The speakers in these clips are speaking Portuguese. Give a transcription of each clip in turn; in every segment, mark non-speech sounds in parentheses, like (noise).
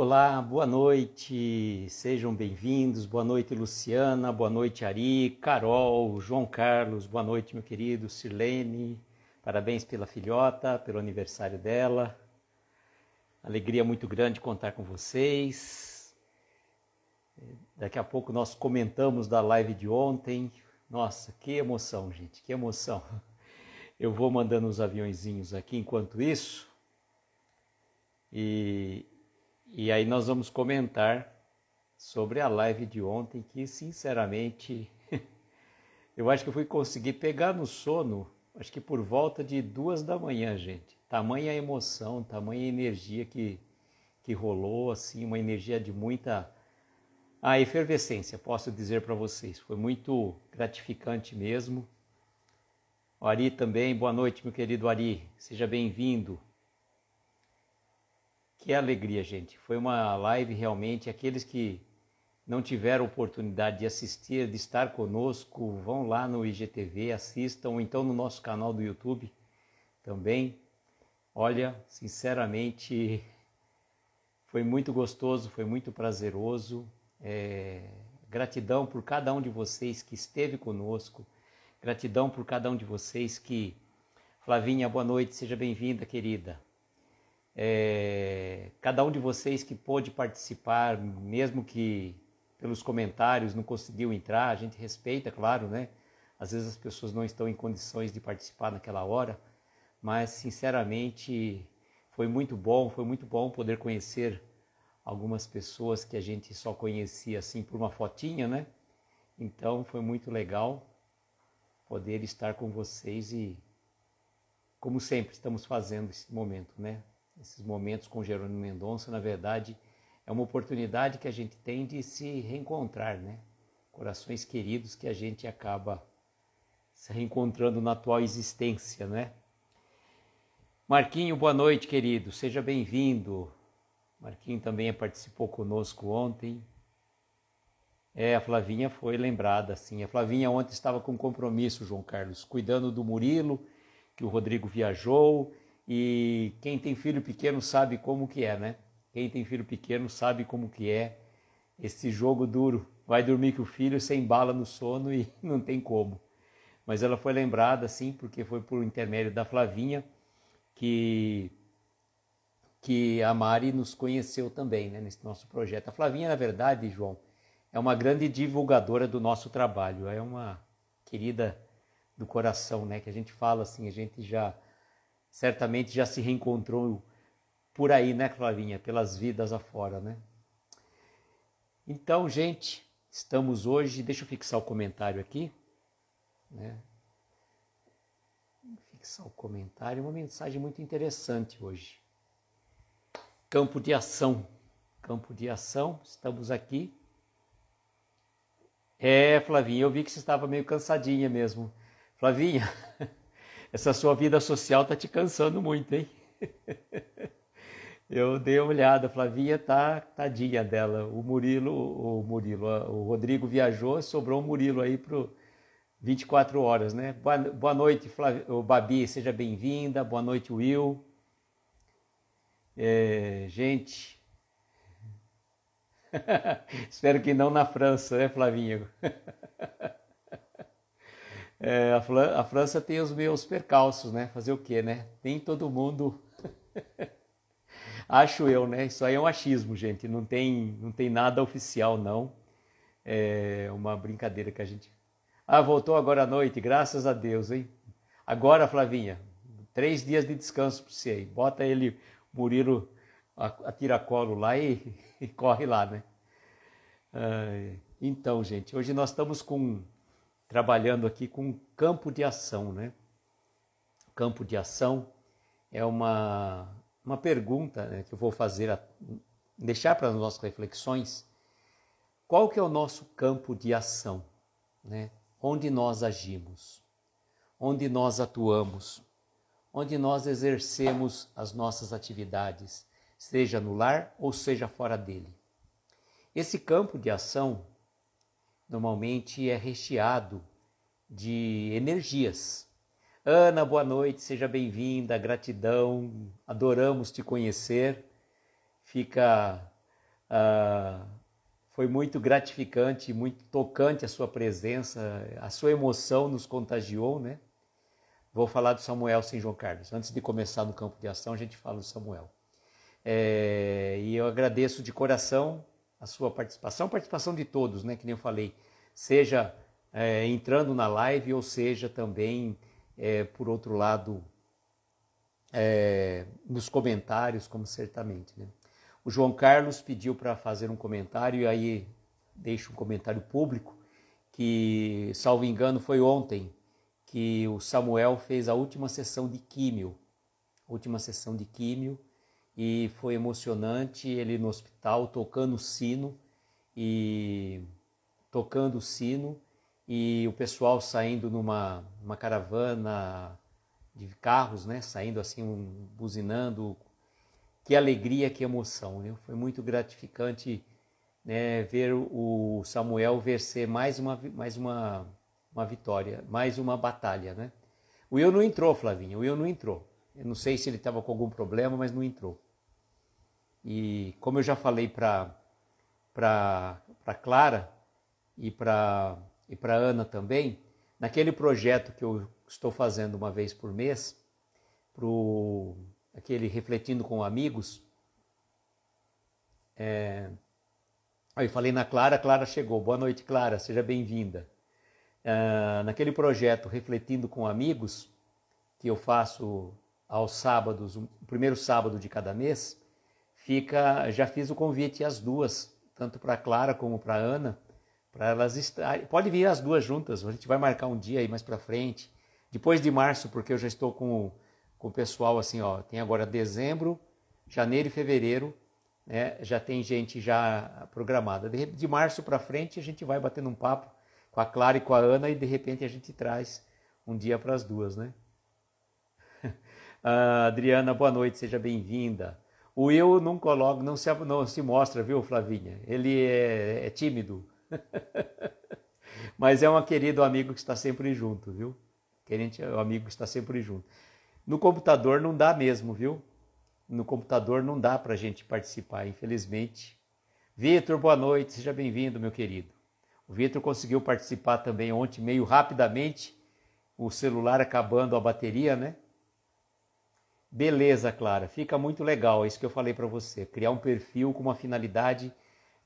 Olá, boa noite, sejam bem-vindos. Boa noite, Luciana, boa noite, Ari, Carol, João Carlos, boa noite, meu querido Sirlene. Parabéns pela filhota, pelo aniversário dela. Alegria muito grande contar com vocês. Daqui a pouco nós comentamos da live de ontem. Nossa, que emoção, gente, que emoção. Eu vou mandando os aviãozinhos aqui enquanto isso. E, e aí nós vamos comentar sobre a live de ontem, que sinceramente (laughs) eu acho que eu fui conseguir pegar no sono, acho que por volta de duas da manhã, gente. Tamanha emoção, tamanha energia que, que rolou, assim, uma energia de muita a efervescência, posso dizer para vocês. Foi muito gratificante mesmo. O Ari também, boa noite, meu querido Ari. Seja bem-vindo. Que alegria, gente. Foi uma live realmente. Aqueles que não tiveram oportunidade de assistir, de estar conosco, vão lá no IGTV, assistam, ou então no nosso canal do YouTube também. Olha, sinceramente, foi muito gostoso, foi muito prazeroso. É... Gratidão por cada um de vocês que esteve conosco. Gratidão por cada um de vocês que. Flavinha, boa noite, seja bem-vinda, querida. É, cada um de vocês que pôde participar, mesmo que pelos comentários não conseguiu entrar, a gente respeita, claro, né? Às vezes as pessoas não estão em condições de participar naquela hora, mas sinceramente foi muito bom, foi muito bom poder conhecer algumas pessoas que a gente só conhecia assim por uma fotinha, né? Então foi muito legal poder estar com vocês e como sempre estamos fazendo esse momento, né? esses momentos com Jerônimo Mendonça, na verdade, é uma oportunidade que a gente tem de se reencontrar, né? Corações queridos que a gente acaba se reencontrando na atual existência, né? Marquinho, boa noite, querido. Seja bem-vindo. Marquinho também participou conosco ontem. É, a Flavinha foi lembrada, sim. A Flavinha ontem estava com compromisso, João Carlos, cuidando do Murilo, que o Rodrigo viajou, e quem tem filho pequeno sabe como que é, né? Quem tem filho pequeno sabe como que é esse jogo duro. Vai dormir com o filho sem bala no sono e (laughs) não tem como. Mas ela foi lembrada, sim, porque foi por intermédio da Flavinha que que a Mari nos conheceu também, né, nesse nosso projeto. A Flavinha, na verdade, João, é uma grande divulgadora do nosso trabalho. É uma querida do coração, né? Que a gente fala assim, a gente já certamente já se reencontrou por aí, né, Clarinha? Pelas vidas afora, né? Então, gente, estamos hoje. Deixa eu fixar o comentário aqui, né? Fixar o comentário. Uma mensagem muito interessante hoje. Campo de ação. Campo de ação. Estamos aqui. É, Flavinha, eu vi que você estava meio cansadinha mesmo. Flavinha, (laughs) essa sua vida social tá te cansando muito, hein? Eu dei uma olhada, Flavinha tá tadinha dela. O Murilo, o Murilo, o Rodrigo viajou, sobrou o Murilo aí pro 24 horas, né? Boa, boa noite, Flav... Babi, seja bem-vinda. Boa noite, Will. É, gente, (laughs) Espero que não na França, né, Flavinho? (laughs) É, a, França tem os meus percalços, né? Fazer o quê, né? Nem todo mundo. (laughs) Acho eu, né? Isso aí é um achismo, gente. Não tem, não tem nada oficial, não. É uma brincadeira que a gente. Ah, voltou agora à noite, graças a Deus, hein? Agora, Flavinha, três dias de descanso para você aí. Bota ele, Murilo, a, a tiracolo lá e, (laughs) e corre lá, né? Ah, então, gente, hoje nós estamos com trabalhando aqui com um campo de ação, né? Campo de ação é uma, uma pergunta né, que eu vou fazer, a, deixar para as nossas reflexões. Qual que é o nosso campo de ação, né? Onde nós agimos, onde nós atuamos, onde nós exercemos as nossas atividades, seja no lar ou seja fora dele. Esse campo de ação normalmente é recheado de energias. Ana, boa noite, seja bem-vinda, gratidão, adoramos te conhecer. Fica. Uh, foi muito gratificante, muito tocante a sua presença, a sua emoção nos contagiou, né? Vou falar do Samuel sem João Carlos. Antes de começar no campo de ação, a gente fala do Samuel. É, e eu agradeço de coração a sua participação, participação de todos, né? Que nem eu falei, seja é, entrando na live ou seja também, é, por outro lado, é, nos comentários, como certamente, né? O João Carlos pediu para fazer um comentário e aí deixo um comentário público que, salvo engano, foi ontem que o Samuel fez a última sessão de químio, última sessão de químio e foi emocionante ele no hospital tocando sino e tocando sino e o pessoal saindo numa uma caravana de carros, né, saindo assim um, buzinando. Que alegria, que emoção, né? Foi muito gratificante né, ver o Samuel vencer mais uma mais uma uma vitória, mais uma batalha, né? O eu não entrou, Flavinho, o eu não entrou. Eu não sei se ele estava com algum problema, mas não entrou. E como eu já falei para Clara e para e pra Ana também, naquele projeto que eu estou fazendo uma vez por mês, pro, aquele Refletindo com Amigos, é, eu falei na Clara, a Clara chegou. Boa noite, Clara, seja bem-vinda. Uh, naquele projeto Refletindo com Amigos, que eu faço aos sábados, o primeiro sábado de cada mês, fica, já fiz o convite às duas, tanto para Clara como para Ana, para elas estarem. Pode vir as duas juntas, a gente vai marcar um dia aí mais para frente, depois de março, porque eu já estou com, com o pessoal assim, ó, tem agora dezembro, janeiro e fevereiro, né? Já tem gente já programada. De, de março para frente a gente vai batendo um papo com a Clara e com a Ana e de repente a gente traz um dia para as duas, né? (laughs) Ah, Adriana, boa noite, seja bem-vinda. O eu não coloca, não se, não se mostra, viu, Flavinha? Ele é, é tímido. (laughs) Mas é um querido amigo que está sempre junto, viu? Querente é amigo que está sempre junto. No computador não dá mesmo, viu? No computador não dá para a gente participar, infelizmente. Vitor, boa noite, seja bem-vindo, meu querido. O Vitor conseguiu participar também ontem, meio rapidamente, o celular acabando a bateria, né? Beleza, Clara. Fica muito legal, é isso que eu falei para você. Criar um perfil com uma finalidade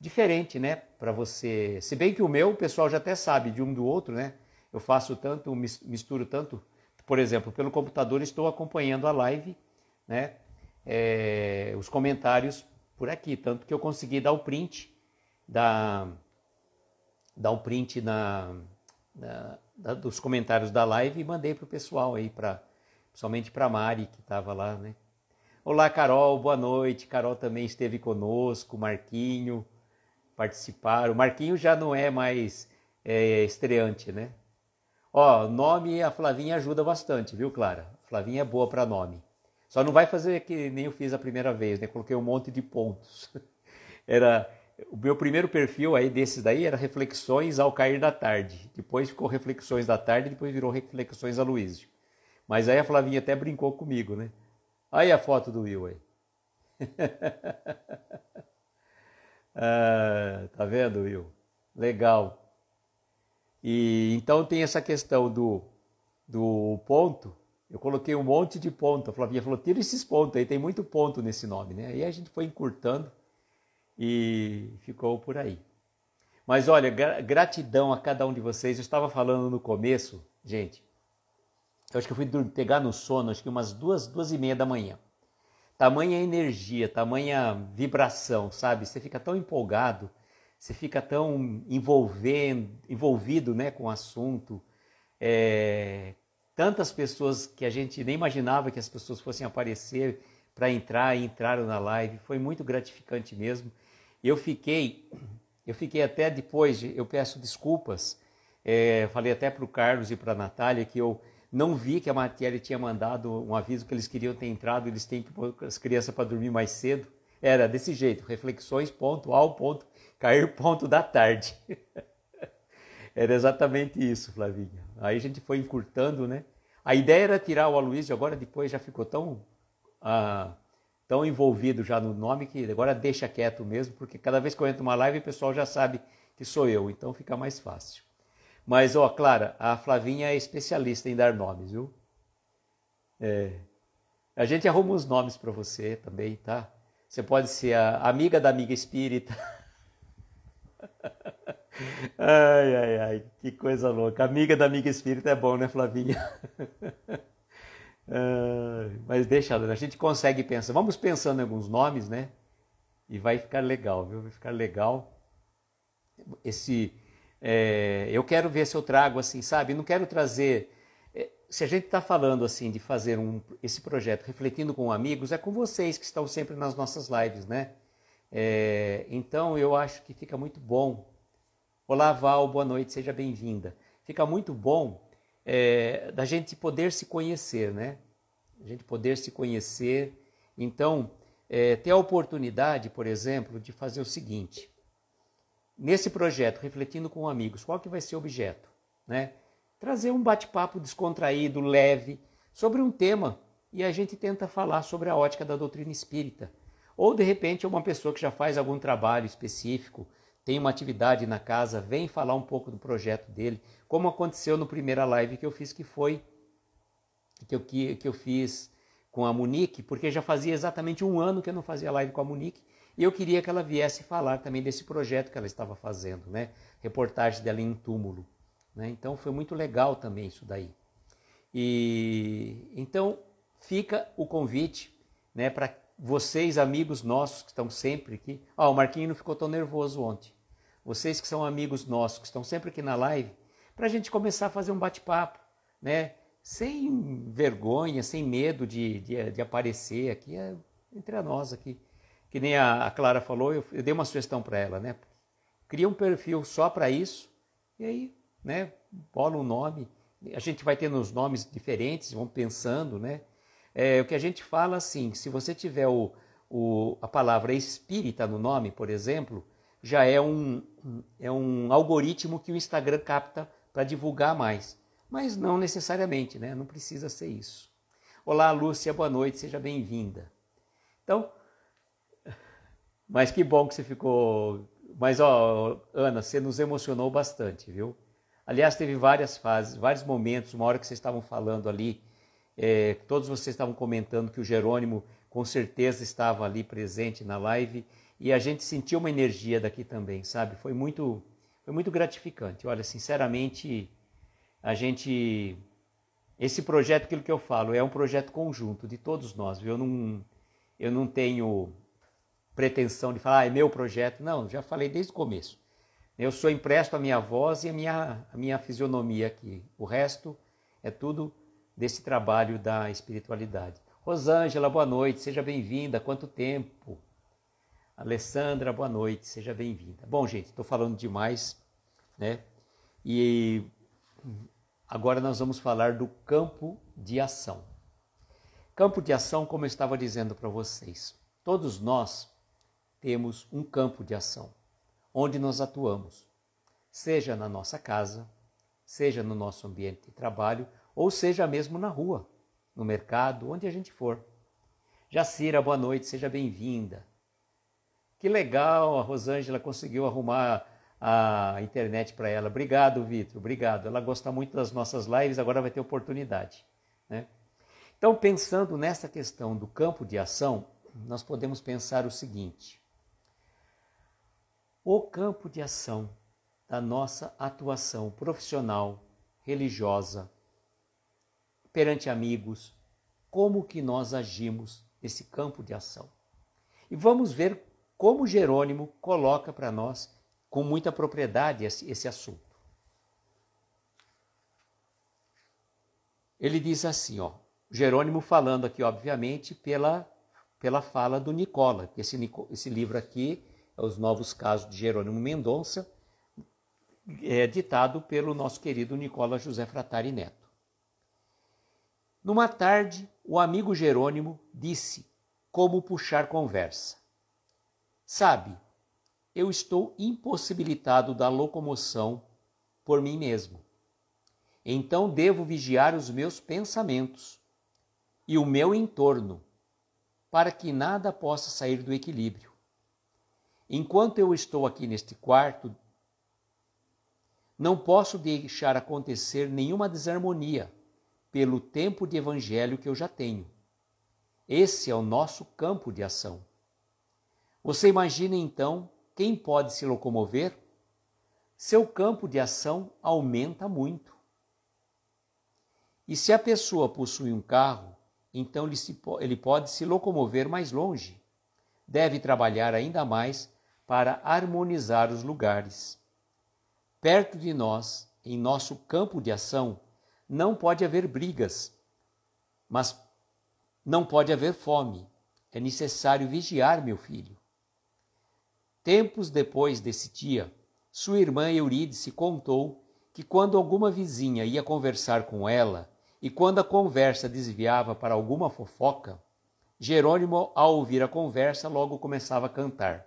diferente, né? Para você. Se bem que o meu, o pessoal já até sabe de um do outro, né? Eu faço tanto, misturo tanto. Por exemplo, pelo computador estou acompanhando a live, né? É, os comentários por aqui, tanto que eu consegui dar o print da dar o print na, na, da, dos comentários da live e mandei para o pessoal aí para Principalmente para Mari, que estava lá, né? Olá, Carol, boa noite. Carol também esteve conosco, Marquinho participaram. Marquinho já não é mais é, estreante, né? Ó, nome a Flavinha ajuda bastante, viu, Clara? Flavinha é boa para nome. Só não vai fazer que nem eu fiz a primeira vez, né? Coloquei um monte de pontos. (laughs) Era o meu primeiro perfil aí desses daí era reflexões ao cair da tarde. Depois ficou reflexões da tarde, depois virou reflexões a Luísio. Mas aí a Flavinha até brincou comigo, né? Aí a foto do Will aí. (laughs) ah, tá vendo, Will? Legal. E então tem essa questão do, do ponto. Eu coloquei um monte de ponto. A Flavinha falou: tira esses pontos aí, tem muito ponto nesse nome, né? Aí a gente foi encurtando e ficou por aí. Mas olha, gratidão a cada um de vocês. Eu estava falando no começo, gente, eu acho que eu fui pegar no sono, acho que umas duas, duas e meia da manhã. Tamanha energia, tamanha vibração, sabe? Você fica tão empolgado, você fica tão envolvendo, envolvido né, com o assunto. É... Tantas pessoas que a gente nem imaginava que as pessoas fossem aparecer para entrar e entraram na live. Foi muito gratificante mesmo. Eu fiquei, eu fiquei até depois, eu peço desculpas. É, falei até para o Carlos e para a Natália que eu não vi que a matéria tinha mandado um aviso que eles queriam ter entrado, eles têm que pôr as crianças para dormir mais cedo. Era desse jeito, reflexões, ponto, ao ponto, cair ponto da tarde. (laughs) era exatamente isso, Flavinha. Aí a gente foi encurtando, né? A ideia era tirar o Aloysio, agora depois já ficou tão, ah, tão envolvido já no nome que agora deixa quieto mesmo, porque cada vez que eu entro uma live o pessoal já sabe que sou eu, então fica mais fácil. Mas, ó, Clara, a Flavinha é especialista em dar nomes, viu? É. A gente arruma uns nomes para você também, tá? Você pode ser a amiga da amiga espírita. (laughs) ai, ai, ai, que coisa louca. Amiga da amiga espírita é bom, né, Flavinha? (laughs) mas deixa, a gente consegue pensar. Vamos pensando em alguns nomes, né? E vai ficar legal, viu? Vai ficar legal esse é, eu quero ver se eu trago assim, sabe? Não quero trazer. É, se a gente está falando assim de fazer um, esse projeto refletindo com amigos, é com vocês que estão sempre nas nossas lives, né? É, então eu acho que fica muito bom. Olá, Val, boa noite, seja bem-vinda. Fica muito bom é, da gente poder se conhecer, né? A gente poder se conhecer. Então, é, ter a oportunidade, por exemplo, de fazer o seguinte: nesse projeto, refletindo com amigos, qual que vai ser o objeto? Né? Trazer um bate-papo descontraído, leve, sobre um tema e a gente tenta falar sobre a ótica da doutrina espírita. Ou de repente é uma pessoa que já faz algum trabalho específico, tem uma atividade na casa, vem falar um pouco do projeto dele, como aconteceu no primeira live que eu fiz, que foi que eu, que, que eu fiz com a Monique, porque já fazia exatamente um ano que eu não fazia live com a Monique, e eu queria que ela viesse falar também desse projeto que ela estava fazendo, né? Reportagem dela em túmulo. Né? Então foi muito legal também isso daí. E então fica o convite, né, para vocês amigos nossos que estão sempre aqui. Ó, oh, o Marquinho não ficou tão nervoso ontem. Vocês que são amigos nossos que estão sempre aqui na live, para a gente começar a fazer um bate-papo, né? Sem vergonha, sem medo de, de, de aparecer aqui é, entre nós aqui que nem a, Clara falou, eu, eu dei uma sugestão para ela, né? Cria um perfil só para isso e aí, né? Bola um nome. A gente vai tendo os nomes diferentes, vão pensando, né? É, o que a gente fala assim, se você tiver o, o, a palavra espírita no nome, por exemplo, já é um, é um algoritmo que o Instagram capta para divulgar mais. Mas não necessariamente, né? Não precisa ser isso. Olá, Lúcia, boa noite, seja bem-vinda. Então, mas que bom que você ficou. Mas, ó, Ana, você nos emocionou bastante, viu? Aliás, teve várias fases, vários momentos. Uma hora que vocês estavam falando ali, é, todos vocês estavam comentando que o Jerônimo com certeza estava ali presente na live e a gente sentiu uma energia daqui também, sabe? Foi muito, foi muito gratificante. Olha, sinceramente, a gente. Esse projeto, aquilo que eu falo, é um projeto conjunto de todos nós, viu? Eu não, eu não tenho pretensão de falar, ah, é meu projeto. Não, já falei desde o começo. Eu sou empresto a minha voz e a minha, a minha fisionomia aqui. O resto é tudo desse trabalho da espiritualidade. Rosângela, boa noite, seja bem-vinda. Quanto tempo? Alessandra, boa noite, seja bem-vinda. Bom, gente, estou falando demais, né? E agora nós vamos falar do campo de ação. Campo de ação, como eu estava dizendo para vocês, todos nós temos um campo de ação, onde nós atuamos, seja na nossa casa, seja no nosso ambiente de trabalho, ou seja mesmo na rua, no mercado, onde a gente for. Jacira, boa noite, seja bem-vinda. Que legal, a Rosângela conseguiu arrumar a internet para ela. Obrigado, Vitor, obrigado. Ela gosta muito das nossas lives, agora vai ter oportunidade. Né? Então, pensando nessa questão do campo de ação, nós podemos pensar o seguinte: o campo de ação da nossa atuação profissional, religiosa, perante amigos, como que nós agimos nesse campo de ação. E vamos ver como Jerônimo coloca para nós com muita propriedade esse, esse assunto. Ele diz assim, ó, Jerônimo falando aqui, obviamente, pela, pela fala do Nicola, esse, esse livro aqui os novos casos de Jerônimo Mendonça, é, ditado pelo nosso querido Nicola José Fratari Neto. Numa tarde, o amigo Jerônimo disse como puxar conversa. Sabe, eu estou impossibilitado da locomoção por mim mesmo. Então devo vigiar os meus pensamentos e o meu entorno, para que nada possa sair do equilíbrio. Enquanto eu estou aqui neste quarto, não posso deixar acontecer nenhuma desarmonia pelo tempo de evangelho que eu já tenho. Esse é o nosso campo de ação. Você imagina então quem pode se locomover? Seu campo de ação aumenta muito. E se a pessoa possui um carro, então ele, pode se locomover mais longe. Deve trabalhar ainda mais para harmonizar os lugares. Perto de nós, em nosso campo de ação, não pode haver brigas, mas não pode haver fome. É necessário vigiar, meu filho. Tempos depois desse dia, sua irmã Eurídice contou que quando alguma vizinha ia conversar com ela e quando a conversa desviava para alguma fofoca, Jerônimo, ao ouvir a conversa, logo começava a cantar.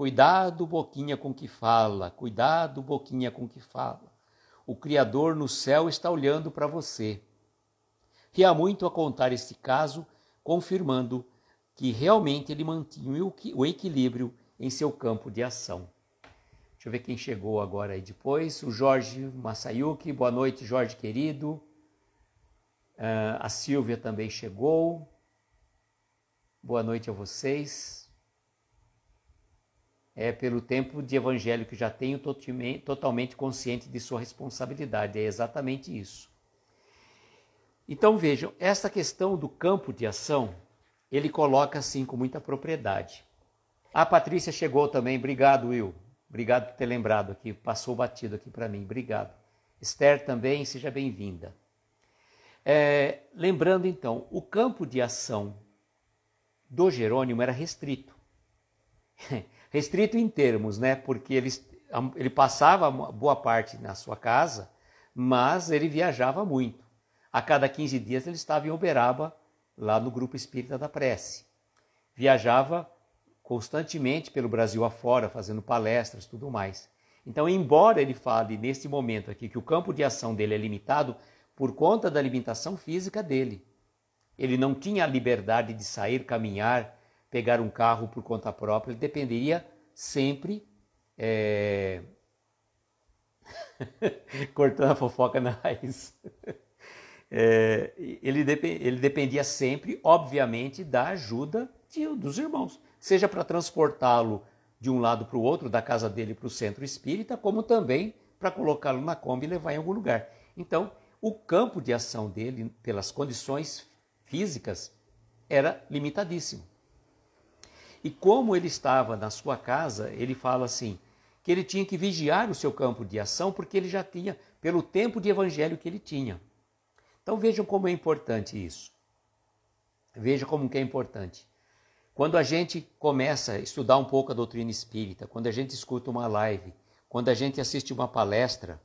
Cuidado, boquinha com que fala, cuidado, boquinha com que fala. O Criador no céu está olhando para você. E há muito a contar este caso, confirmando que realmente ele mantinha o equilíbrio em seu campo de ação. Deixa eu ver quem chegou agora aí depois. O Jorge Masayuki. boa noite, Jorge querido. Uh, a Silvia também chegou. Boa noite a vocês é, pelo tempo de evangelho que já tenho, totalmente consciente de sua responsabilidade. É exatamente isso. Então vejam, essa questão do campo de ação, ele coloca assim com muita propriedade. A Patrícia chegou também, obrigado Will, obrigado por ter lembrado aqui, passou batido aqui para mim, obrigado. Esther também, seja bem-vinda. É, lembrando então, o campo de ação do Jerônimo era restrito. (laughs) Restrito em termos, né? Porque ele, ele passava boa parte na sua casa, mas ele viajava muito. A cada 15 dias ele estava em Uberaba, lá no Grupo Espírita da Prece. Viajava constantemente pelo Brasil afora, fazendo palestras tudo mais. Então, embora ele fale neste momento aqui que o campo de ação dele é limitado por conta da limitação física dele, ele não tinha a liberdade de sair, caminhar, pegar um carro por conta própria, ele dependeria sempre. É... (laughs) Cortando a fofoca na raiz. É, ele, dep ele, dependia sempre, obviamente, da ajuda de, dos irmãos, seja para transportá-lo de um lado para o outro, da casa dele para o centro espírita, como também para colocá-lo na Kombi e levar em algum lugar. Então, o campo de ação dele, pelas condições físicas, era limitadíssimo. E como ele estava na sua casa, ele fala assim: que ele tinha que vigiar o seu campo de ação, porque ele já tinha, pelo tempo de evangelho que ele tinha. Então vejam como é importante isso. Veja como que é importante. Quando a gente começa a estudar um pouco a doutrina espírita, quando a gente escuta uma live, quando a gente assiste uma palestra,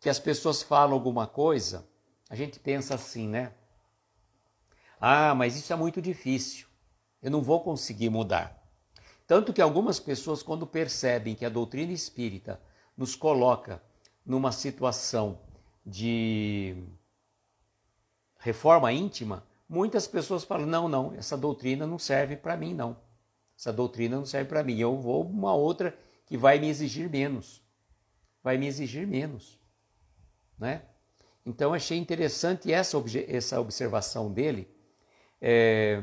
que as pessoas falam alguma coisa, a gente pensa assim, né? Ah, mas isso é muito difícil. Eu não vou conseguir mudar. Tanto que algumas pessoas, quando percebem que a doutrina espírita nos coloca numa situação de reforma íntima, muitas pessoas falam: não, não, essa doutrina não serve para mim, não. Essa doutrina não serve para mim. Eu vou uma outra que vai me exigir menos. Vai me exigir menos. Né? Então, achei interessante essa, essa observação dele. É,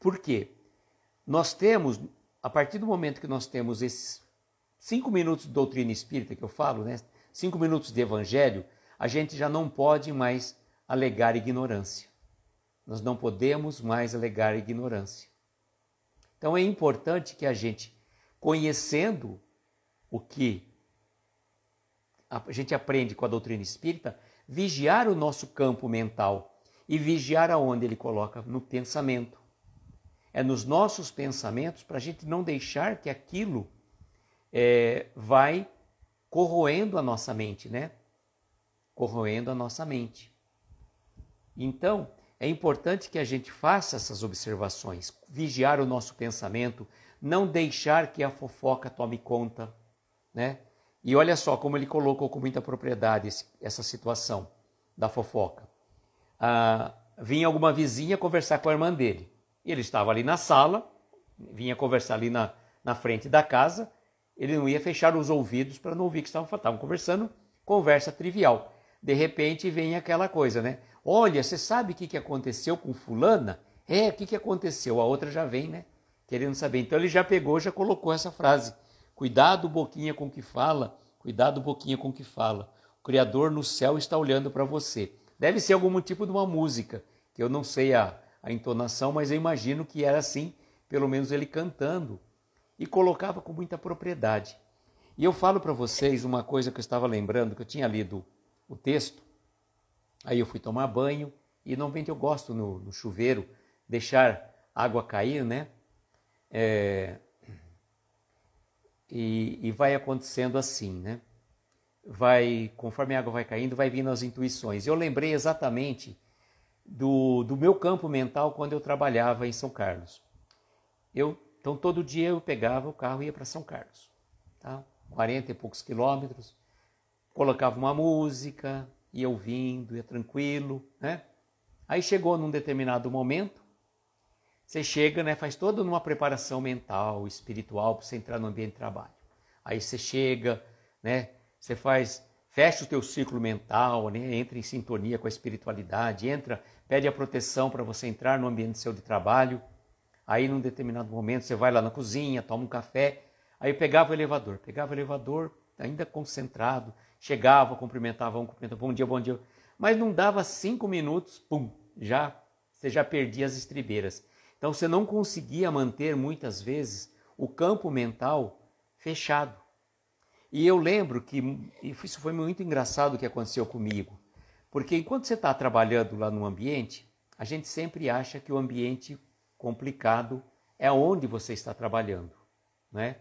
por quê? Nós temos, a partir do momento que nós temos esses cinco minutos de doutrina espírita que eu falo, né? cinco minutos de evangelho, a gente já não pode mais alegar ignorância. Nós não podemos mais alegar ignorância. Então é importante que a gente, conhecendo o que a gente aprende com a doutrina espírita, vigiar o nosso campo mental e vigiar aonde ele coloca no pensamento, é nos nossos pensamentos, para a gente não deixar que aquilo é, vai corroendo a nossa mente, né? Corroendo a nossa mente. Então, é importante que a gente faça essas observações, vigiar o nosso pensamento, não deixar que a fofoca tome conta, né? E olha só como ele colocou com muita propriedade essa situação da fofoca. Ah, vinha alguma vizinha conversar com a irmã dele. E ele estava ali na sala, vinha conversar ali na, na frente da casa, ele não ia fechar os ouvidos para não ouvir que estavam, estavam conversando, conversa trivial. De repente vem aquela coisa, né? Olha, você sabe o que, que aconteceu com fulana? É, o que, que aconteceu? A outra já vem, né? Querendo saber. Então ele já pegou, já colocou essa frase. Cuidado, boquinha, com o que fala. Cuidado, boquinha, com o que fala. O Criador no céu está olhando para você. Deve ser algum tipo de uma música, que eu não sei a, a entonação, mas eu imagino que era assim, pelo menos ele cantando, e colocava com muita propriedade. E eu falo para vocês uma coisa que eu estava lembrando, que eu tinha lido o texto, aí eu fui tomar banho, e normalmente eu gosto no, no chuveiro deixar água cair, né? É, e, e, vai acontecendo assim, né? Vai, conforme a água vai caindo, vai vindo as intuições. Eu lembrei exatamente do, do meu campo mental quando eu trabalhava em São Carlos. Eu, então, todo dia eu pegava o carro e ia para São Carlos, tá? 40 e poucos quilômetros, colocava uma música, ia ouvindo, ia tranquilo, né? Aí chegou num determinado momento, você chega, né, faz toda uma preparação mental, espiritual, para você entrar no ambiente de trabalho. Aí você chega, né, você faz fecha o teu ciclo mental, né? entra em sintonia com a espiritualidade, entra, pede a proteção para você entrar no ambiente seu de trabalho. Aí, num determinado momento, você vai lá na cozinha, toma um café. Aí pegava o elevador, pegava o elevador, ainda concentrado, chegava, cumprimentava um, cumprimentava, bom dia, bom dia. Mas não dava cinco minutos, pum, já você já perdia as estribeiras. Então você não conseguia manter muitas vezes o campo mental fechado. E eu lembro que isso foi muito engraçado o que aconteceu comigo, porque enquanto você está trabalhando lá no ambiente, a gente sempre acha que o ambiente complicado é onde você está trabalhando, né?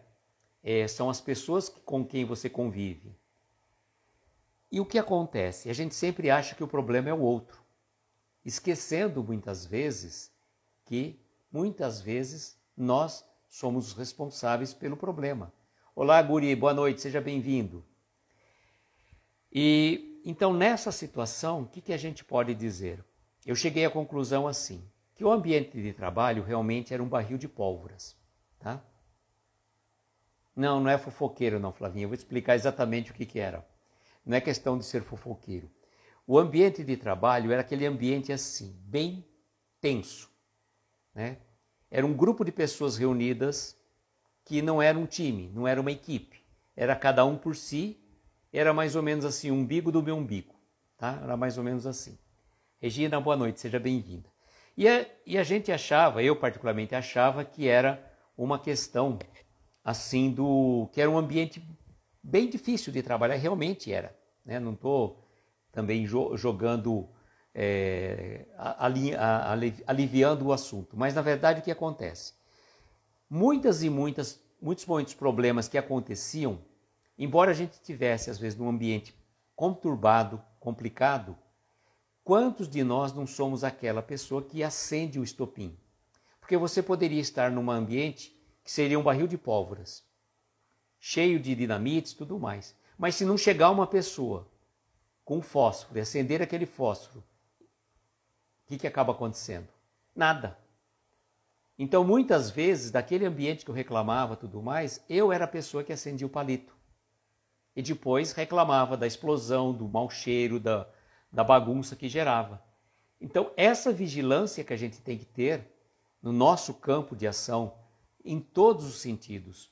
É, são as pessoas com quem você convive. E o que acontece? A gente sempre acha que o problema é o outro, esquecendo muitas vezes que muitas vezes nós somos os responsáveis pelo problema. Olá, Guri, boa noite, seja bem-vindo. E então, nessa situação, o que, que a gente pode dizer? Eu cheguei à conclusão assim: que o ambiente de trabalho realmente era um barril de pólvoras. Tá? Não, não é fofoqueiro, não, Flavinha. Eu vou explicar exatamente o que, que era. Não é questão de ser fofoqueiro. O ambiente de trabalho era aquele ambiente assim, bem tenso. Né? Era um grupo de pessoas reunidas que não era um time, não era uma equipe, era cada um por si, era mais ou menos assim, umbigo do meu umbigo, tá? Era mais ou menos assim. Regina, boa noite, seja bem-vinda. E a, e a gente achava, eu particularmente achava, que era uma questão assim do que era um ambiente bem difícil de trabalhar, realmente era. Né? Não estou também jogando, é, aliviando o assunto, mas na verdade o que acontece? muitas e muitas, muitos muitos problemas que aconteciam, embora a gente tivesse às vezes num ambiente conturbado, complicado, quantos de nós não somos aquela pessoa que acende o estopim? Porque você poderia estar num ambiente que seria um barril de pólvoras, cheio de dinamites, tudo mais. Mas se não chegar uma pessoa com fósforo e acender aquele fósforo, o que, que acaba acontecendo? Nada. Então, muitas vezes, daquele ambiente que eu reclamava tudo mais, eu era a pessoa que acendia o palito. E depois reclamava da explosão, do mau cheiro, da, da bagunça que gerava. Então, essa vigilância que a gente tem que ter no nosso campo de ação, em todos os sentidos.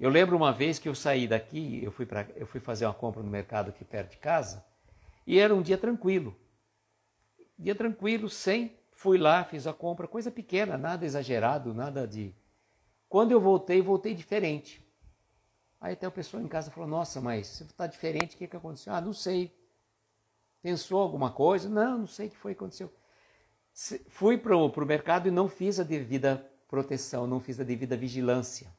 Eu lembro uma vez que eu saí daqui, eu fui, pra, eu fui fazer uma compra no mercado aqui perto de casa, e era um dia tranquilo. Dia tranquilo, sem Fui lá, fiz a compra, coisa pequena, nada exagerado, nada de. Quando eu voltei, voltei diferente. Aí até o pessoal em casa falou: Nossa, mas você está diferente, o que, que aconteceu? Ah, não sei. Pensou alguma coisa? Não, não sei o que foi que aconteceu. Fui para o mercado e não fiz a devida proteção, não fiz a devida vigilância.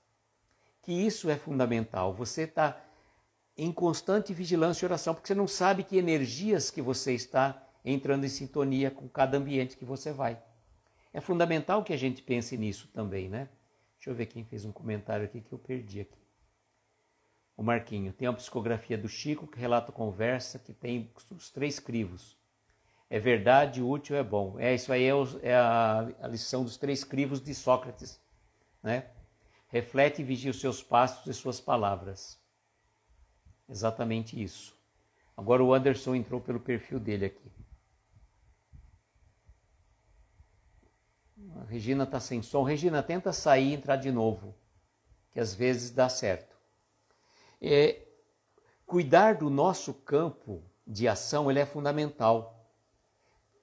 Que isso é fundamental. Você está em constante vigilância e oração, porque você não sabe que energias que você está entrando em sintonia com cada ambiente que você vai. É fundamental que a gente pense nisso também, né? Deixa eu ver quem fez um comentário aqui que eu perdi aqui. O Marquinho tem uma psicografia do Chico que relata conversa que tem os três crivos. É verdade, útil, é bom. É isso aí é, o, é a, a, lição dos três crivos de Sócrates, né? Reflete e vigia os seus passos e suas palavras. Exatamente isso. Agora o Anderson entrou pelo perfil dele aqui. A Regina está sem som. Regina, tenta sair e entrar de novo, que às vezes dá certo. É, cuidar do nosso campo de ação ele é fundamental.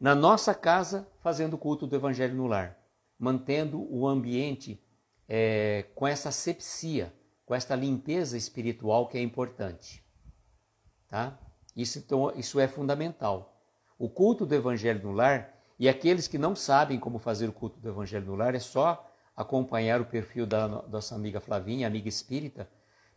Na nossa casa, fazendo o culto do Evangelho no lar, mantendo o ambiente é, com essa sepsia, com essa limpeza espiritual que é importante. Tá? Isso, então, isso é fundamental. O culto do Evangelho no lar e aqueles que não sabem como fazer o culto do Evangelho no lar, é só acompanhar o perfil da nossa amiga Flavinha, amiga espírita.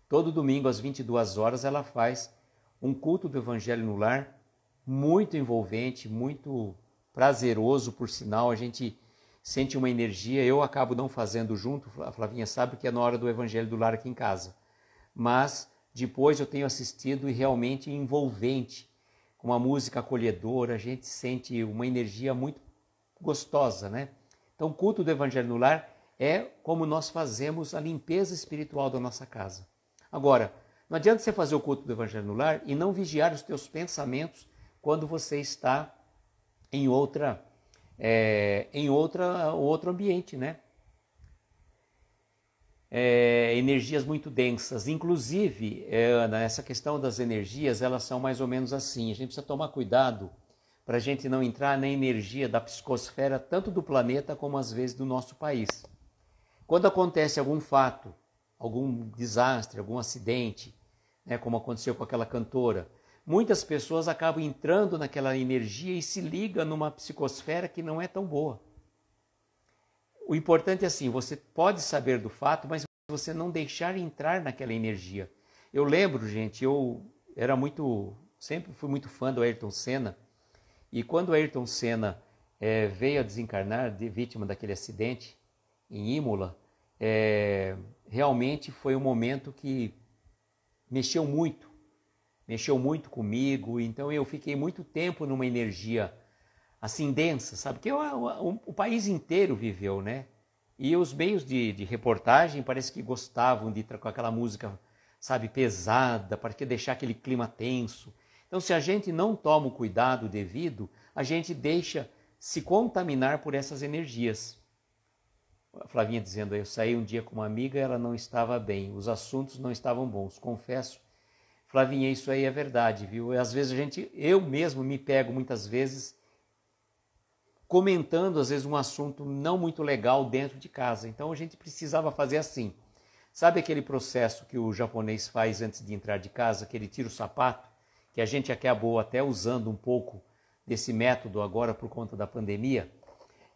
Todo domingo às 22 horas ela faz um culto do Evangelho no lar muito envolvente, muito prazeroso, por sinal. A gente sente uma energia. Eu acabo não fazendo junto, a Flavinha sabe que é na hora do Evangelho do Lar aqui em casa. Mas depois eu tenho assistido e realmente envolvente uma música acolhedora, a gente sente uma energia muito gostosa, né? Então, o culto do Evangelho no Lar é como nós fazemos a limpeza espiritual da nossa casa. Agora, não adianta você fazer o culto do Evangelho no Lar e não vigiar os teus pensamentos quando você está em outra, é, em outra, outro ambiente, né? é, energias muito densas. Inclusive, é, Ana, essa questão das energias, elas são mais ou menos assim. A gente precisa tomar cuidado para a gente não entrar na energia da psicosfera, tanto do planeta como às vezes do nosso país. Quando acontece algum fato, algum desastre, algum acidente, né, como aconteceu com aquela cantora, muitas pessoas acabam entrando naquela energia e se ligam numa psicosfera que não é tão boa. O importante é assim, você pode saber do fato, mas você não deixar entrar naquela energia. Eu lembro, gente, eu era muito, sempre fui muito fã do Ayrton Senna. E quando o Ayrton Senna é, veio a desencarnar, de, vítima daquele acidente em Imola, é, realmente foi um momento que mexeu muito, mexeu muito comigo. Então eu fiquei muito tempo numa energia assim densa, sabe? Que o, o, o país inteiro viveu, né? E os meios de, de reportagem parece que gostavam de com aquela música, sabe, pesada, para que deixar aquele clima tenso. Então, se a gente não toma o cuidado devido, a gente deixa se contaminar por essas energias. A Flavinha dizendo, eu saí um dia com uma amiga, ela não estava bem, os assuntos não estavam bons. Confesso, Flavinha, isso aí é verdade, viu? Às vezes a gente, eu mesmo me pego muitas vezes comentando às vezes um assunto não muito legal dentro de casa. Então a gente precisava fazer assim. Sabe aquele processo que o japonês faz antes de entrar de casa, que ele tira o sapato, que a gente acabou até usando um pouco desse método agora por conta da pandemia?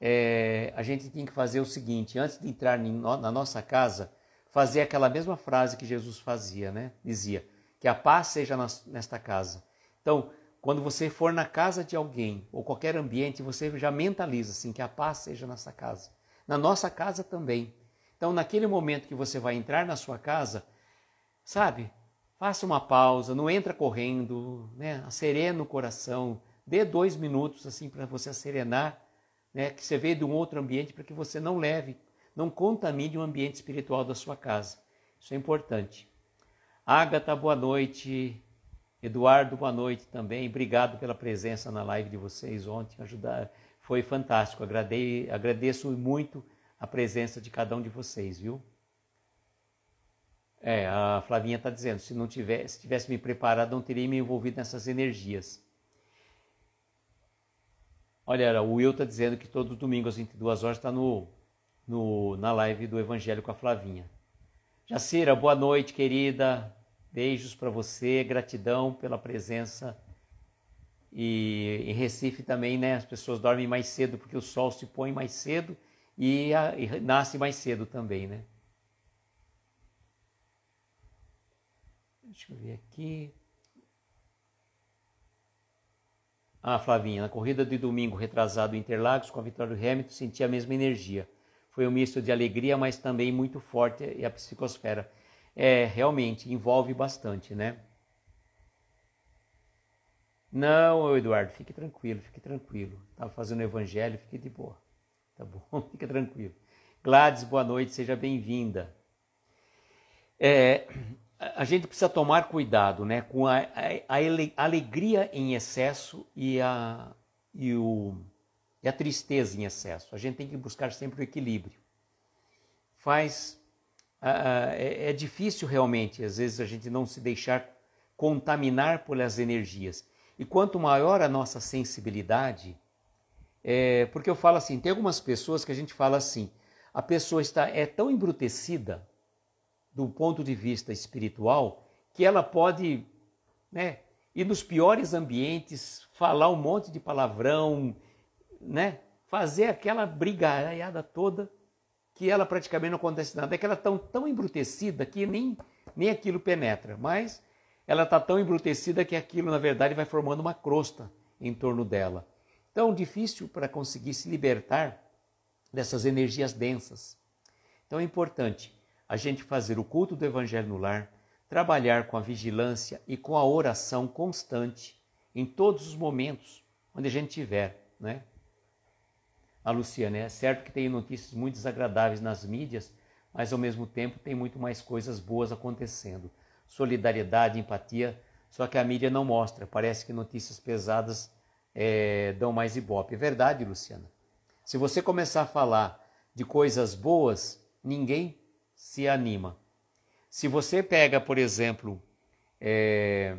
É, a gente tinha que fazer o seguinte, antes de entrar na nossa casa, fazer aquela mesma frase que Jesus fazia, né? Dizia que a paz seja nesta casa. Então, quando você for na casa de alguém ou qualquer ambiente, você já mentaliza assim que a paz seja nessa casa, na nossa casa também. Então, naquele momento que você vai entrar na sua casa, sabe? Faça uma pausa, não entra correndo, né? Serena o coração, dê dois minutos assim para você serenar, né? Que você veio de um outro ambiente para que você não leve, não contamine o ambiente espiritual da sua casa. Isso é importante. Ágata, boa noite. Eduardo, boa noite também. Obrigado pela presença na live de vocês ontem. Ajudar foi fantástico. Agradei, agradeço muito a presença de cada um de vocês, viu? É, a Flavinha está dizendo, se não tivesse, se tivesse me preparado, não teria me envolvido nessas energias. Olha, o Will está dizendo que todo domingo às 22 horas está no, no, na live do Evangelho com a Flavinha. Jacira, boa noite, querida. Beijos para você, gratidão pela presença. E em Recife também, né? As pessoas dormem mais cedo porque o sol se põe mais cedo e, a, e nasce mais cedo também, né? Deixa eu ver aqui. Ah, Flavinha, na corrida de domingo retrasado em Interlagos com a vitória do Hamilton, senti a mesma energia. Foi um misto de alegria, mas também muito forte e a psicosfera. É, realmente, envolve bastante, né? Não, Eduardo, fique tranquilo, fique tranquilo. Estava fazendo evangelho, fique de boa. Tá bom? (laughs) Fica tranquilo. Gladys, boa noite, seja bem-vinda. É, a gente precisa tomar cuidado né, com a, a, a alegria em excesso e a, e, o, e a tristeza em excesso. A gente tem que buscar sempre o equilíbrio. Faz ah, ah, é, é difícil realmente, às vezes, a gente não se deixar contaminar pelas energias. E quanto maior a nossa sensibilidade, é, porque eu falo assim, tem algumas pessoas que a gente fala assim, a pessoa está é tão embrutecida do ponto de vista espiritual que ela pode, né, ir nos piores ambientes, falar um monte de palavrão, né, fazer aquela brigaiada toda que ela praticamente não acontece nada, é que ela está tão, tão embrutecida que nem, nem aquilo penetra, mas ela está tão embrutecida que aquilo, na verdade, vai formando uma crosta em torno dela. Então, difícil para conseguir se libertar dessas energias densas. Então, é importante a gente fazer o culto do Evangelho no lar, trabalhar com a vigilância e com a oração constante em todos os momentos onde a gente tiver, né? a Luciana. É certo que tem notícias muito desagradáveis nas mídias, mas ao mesmo tempo tem muito mais coisas boas acontecendo. Solidariedade, empatia, só que a mídia não mostra. Parece que notícias pesadas é, dão mais ibope. É verdade, Luciana. Se você começar a falar de coisas boas, ninguém se anima. Se você pega, por exemplo, é,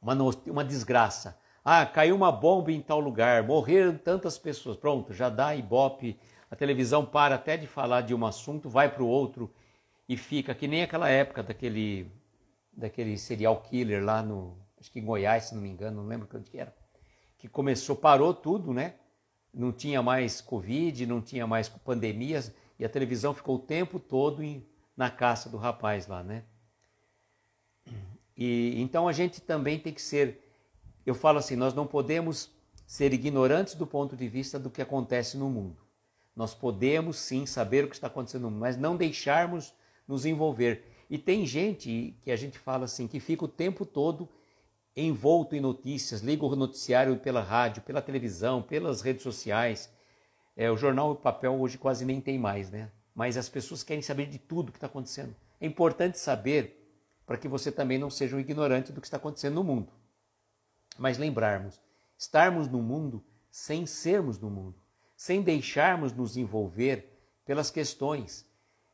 uma, uma desgraça, ah, caiu uma bomba em tal lugar, morreram tantas pessoas. Pronto, já dá ibope. A televisão para até de falar de um assunto, vai para o outro e fica que nem aquela época daquele daquele serial killer lá no acho que em Goiás, se não me engano, não lembro onde que era, que começou, parou tudo, né? Não tinha mais Covid, não tinha mais pandemias e a televisão ficou o tempo todo em, na caça do rapaz lá, né? E então a gente também tem que ser eu falo assim: nós não podemos ser ignorantes do ponto de vista do que acontece no mundo. Nós podemos sim saber o que está acontecendo no mundo, mas não deixarmos nos envolver. E tem gente que a gente fala assim, que fica o tempo todo envolto em notícias, liga o noticiário pela rádio, pela televisão, pelas redes sociais. É, o jornal e o papel hoje quase nem tem mais, né? Mas as pessoas querem saber de tudo que está acontecendo. É importante saber para que você também não seja um ignorante do que está acontecendo no mundo mas lembrarmos, estarmos no mundo sem sermos do mundo, sem deixarmos nos envolver pelas questões.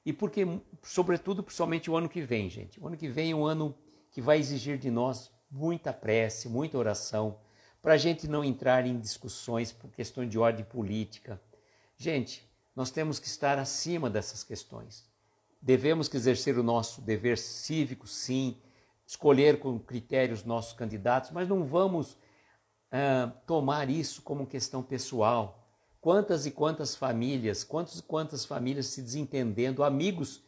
E porque, sobretudo, principalmente o ano que vem, gente. O ano que vem é um ano que vai exigir de nós muita prece, muita oração, para a gente não entrar em discussões por questões de ordem política. Gente, nós temos que estar acima dessas questões. Devemos que exercer o nosso dever cívico, sim, escolher com critérios nossos candidatos, mas não vamos ah, tomar isso como questão pessoal. Quantas e quantas famílias, quantas e quantas famílias se desentendendo, amigos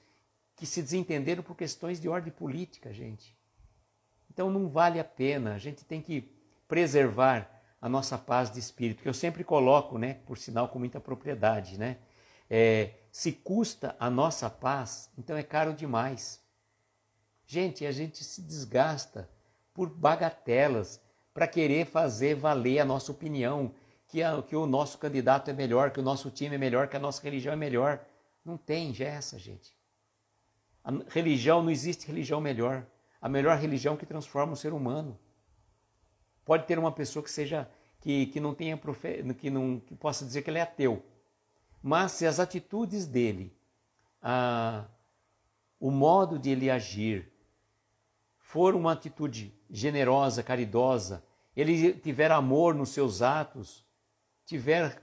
que se desentenderam por questões de ordem política, gente. Então não vale a pena, a gente tem que preservar a nossa paz de espírito, que eu sempre coloco, né, por sinal com muita propriedade, né? É, se custa a nossa paz, então é caro demais. Gente, a gente se desgasta por bagatelas para querer fazer valer a nossa opinião, que, a, que o nosso candidato é melhor, que o nosso time é melhor, que a nossa religião é melhor. Não tem já é essa, gente. A religião, não existe religião melhor. A melhor religião que transforma o ser humano. Pode ter uma pessoa que seja que, que não tenha profe, que não que possa dizer que ele é ateu, mas se as atitudes dele, a, o modo de ele agir, for uma atitude generosa, caridosa, ele tiver amor nos seus atos, tiver